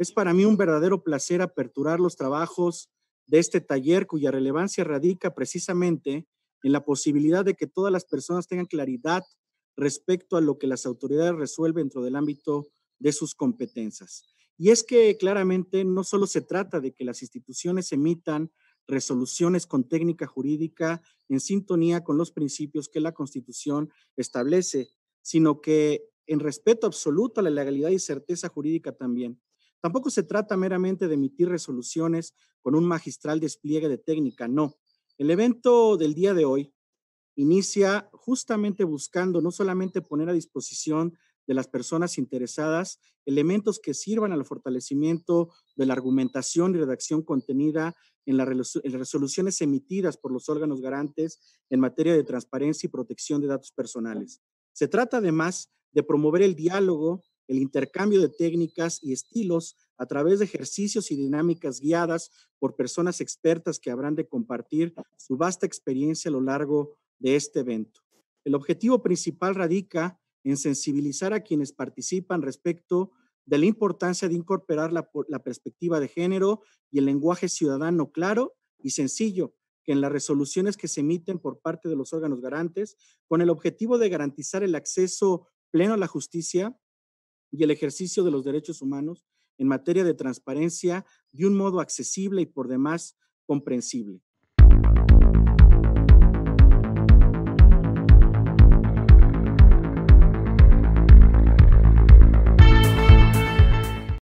Es para mí un verdadero placer aperturar los trabajos de este taller cuya relevancia radica precisamente en la posibilidad de que todas las personas tengan claridad respecto a lo que las autoridades resuelven dentro del ámbito de sus competencias. Y es que claramente no solo se trata de que las instituciones emitan resoluciones con técnica jurídica en sintonía con los principios que la Constitución establece, sino que en respeto absoluto a la legalidad y certeza jurídica también. Tampoco se trata meramente de emitir resoluciones con un magistral despliegue de técnica, no. El evento del día de hoy inicia justamente buscando no solamente poner a disposición de las personas interesadas elementos que sirvan al fortalecimiento de la argumentación y redacción contenida en las resoluciones emitidas por los órganos garantes en materia de transparencia y protección de datos personales. Se trata además de promover el diálogo el intercambio de técnicas y estilos a través de ejercicios y dinámicas guiadas por personas expertas que habrán de compartir su vasta experiencia a lo largo de este evento. El objetivo principal radica en sensibilizar a quienes participan respecto de la importancia de incorporar la, perspectiva de género y el lenguaje ciudadano claro y sencillo que en las resoluciones que se emiten por parte de los órganos garantes, con el objetivo de garantizar el acceso pleno a la justicia, y el ejercicio de los derechos humanos en materia de transparencia de un modo accesible y por demás comprensible.